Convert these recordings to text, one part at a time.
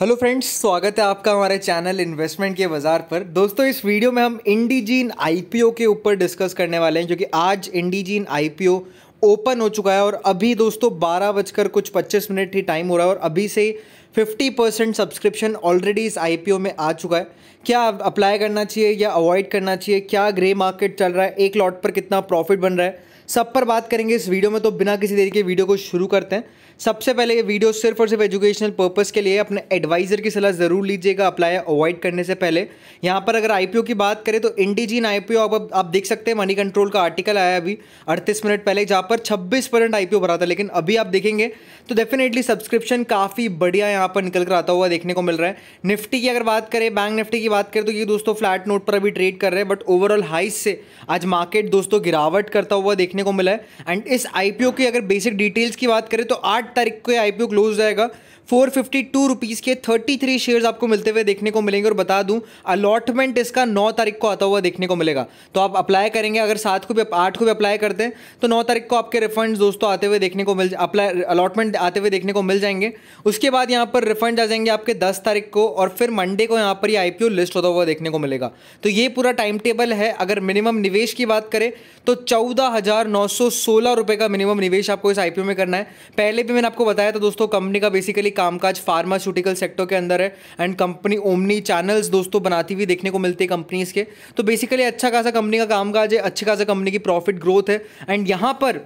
hello friends स्वागत है आपका हमारे चैनल इन्वेस्टमेंट के बाजार पर दोस्तों इस वीडियो में हम इंडीजीन आईपीओ के ऊपर डिस्कस करने वाले हैं क्योंकि आज इंडीजीन आईपीओ ओपन हो चुका है और अभी दोस्तों बारह बजकर कुछ पच्चीस मिनट ही टाइम हो रहा है और अभी से फिफ्टी परसेंट सब्सक्रिप्शन ऑलरेडी इस आई में आ चुका है क्या अप्लाई करना चाहिए या अवॉइड करना चाहिए क्या ग्रे मार्केट चल रहा है एक लॉट पर कितना प्रॉफिट बन रहा है सब पर बात करेंगे इस वीडियो में तो बिना किसी देरी के वीडियो को शुरू करते हैं सबसे पहले ये वीडियो सिर्फ और सिर्फ एजुकेशनल पर्पस के लिए अपने एडवाइज़र की सलाह ज़रूर लीजिएगा अप्लाई अवॉइड करने से पहले यहाँ पर अगर आईपीओ की बात करें तो इंडीजीन आईपीओ अब आप देख सकते हैं मनी कंट्रोल का आर्टिकल आया अभी अड़तीस मिनट पहले जहाँ पर छब्बीस परसेंट आई भरा था लेकिन अभी आप देखेंगे तो डेफिनेटली सब्सक्रिप्शन काफ़ी बढ़िया यहाँ यहाँ पर निकल कर आता हुआ देखने को मिल रहा है निफ्टी की अगर बात करें बैंक निफ्टी की बात करें तो ये दोस्तों फ्लैट नोट पर अभी ट्रेड कर रहे हैं बट ओवरऑल हाइस से आज मार्केट दोस्तों गिरावट करता हुआ देखने को मिला है एंड इस आई की अगर बेसिक डिटेल्स की बात करें तो आठ तारीख को आई क्लोज जाएगा फोर फिफ्टी टू रुपीज़ के थर्टी थ्री शेयर्स आपको मिलते हुए देखने को मिलेंगे और बता दूं अलॉटमेंट इसका नौ तारीख को आता हुआ देखने को मिलेगा तो आप अप्लाई करेंगे अगर सात को भी आठ को भी अप्लाई करते हैं तो नौ तारीख को आपके रिफंड दोस्तों आते हुए देखने को मिल अप्लाई अलॉटमेंट आते हुए देखने को मिल जाएंगे उसके बाद यहाँ पर रिफंड आ जाएंगे आपके दस तारीख को और फिर मंडे को यहाँ पर ही आई लिस्ट होता हुआ देखने को मिलेगा तो ये पूरा टाइम टेबल है अगर मिनिमम निवेश की बात करें तो चौदह हज़ार नौ सौ सोलह रुपए का मिनिमम निवेश आपको इस आईपीओ में करना है पहले भी मैंने आपको बताया था दोस्तों कंपनी का बेसिकली कामकाज फार्मास्यूटिकल सेक्टर के अंदर है एंड कंपनी ओमनी चैनल्स दोस्तों बनाती हुई देखने को मिलती है कंपनीज़ के तो बेसिकली अच्छा खासा कंपनी का कामकाज है अच्छी खासा कंपनी की प्रॉफिट ग्रोथ है एंड यहाँ पर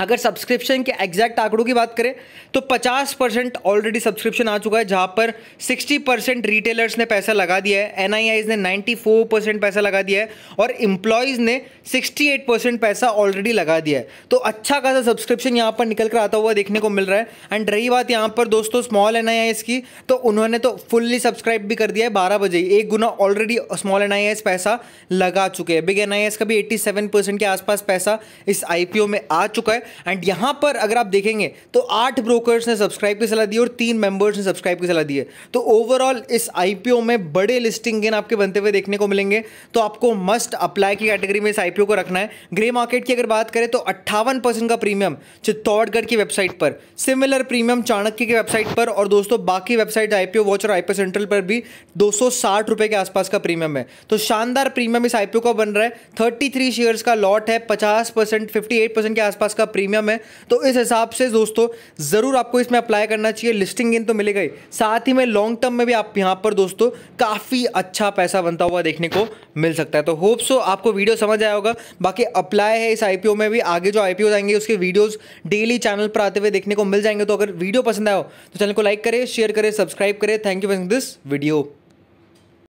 अगर सब्सक्रिप्शन के एग्जैक्ट आंकड़ों की बात करें तो 50 परसेंट ऑलरेडी सब्सक्रिप्शन आ चुका है जहां पर 60 परसेंट रिटेलर्स ने पैसा लगा दिया है एन ने 94 परसेंट पैसा लगा दिया है और इम्प्लॉयज़ ने 68 परसेंट पैसा ऑलरेडी लगा दिया है तो अच्छा खासा सब्सक्रिप्शन यहाँ पर निकल कर आता हुआ देखने को मिल रहा है एंड रही बात यहाँ पर दोस्तों स्मॉल एन की तो उन्होंने तो फुल्ली सब्सक्राइब भी कर दिया है बारह बजे एक गुना ऑलरेडी स्मॉल एन पैसा लगा चुके हैं बिग एन का भी एट्टी के आसपास पैसा इस आई में आ चुका है एंड यहां पर अगर आप देखेंगे तो आठ ब्रोकर्स ने सब्सक्राइब की सलाह दी और तीन मेंबर्स ने सब्सक्राइब की सलाह दी है तो ओवरऑल इस आईपीओ में बड़े लिस्टिंग गेन आपके बनते हुए देखने को मिलेंगे तो आपको मस्ट अप्लाई की कैटेगरी में इस आईपीओ को रखना है ग्रे मार्केट की अगर बात करें तो अट्ठावन का प्रीमियम चित्तौड़गढ़ की वेबसाइट पर सिमिलर प्रीमियम चाणक्य की वेबसाइट पर और दोस्तों बाकी वेबसाइट आईपीओ वॉच और आईपीओ सेंट्रल पर भी दो रुपए के आसपास का प्रीमियम है तो शानदार प्रीमियम इस आईपीओ का बन रहा है थर्टी थ्री शेयर्स का लॉट है पचास परसेंट फिफ्टी एट परसेंट के आसपास का प्रीमियम है तो इस हिसाब से दोस्तों ज़रूर आपको इसमें अप्लाई करना चाहिए लिस्टिंग गेन तो मिलेगा ही साथ ही में लॉन्ग टर्म में भी आप यहाँ पर दोस्तों काफ़ी अच्छा पैसा बनता हुआ देखने को मिल सकता है तो होप सो आपको वीडियो समझ आया होगा बाकी अप्लाई है इस आईपीओ में भी आगे जो आईपीओ आएंगे उसके वीडियोज़ डेली चैनल पर आते हुए देखने को मिल जाएंगे तो अगर वीडियो पसंद आया हो तो चैनल को लाइक करें शेयर करें सब्सक्राइब करें thank you for this video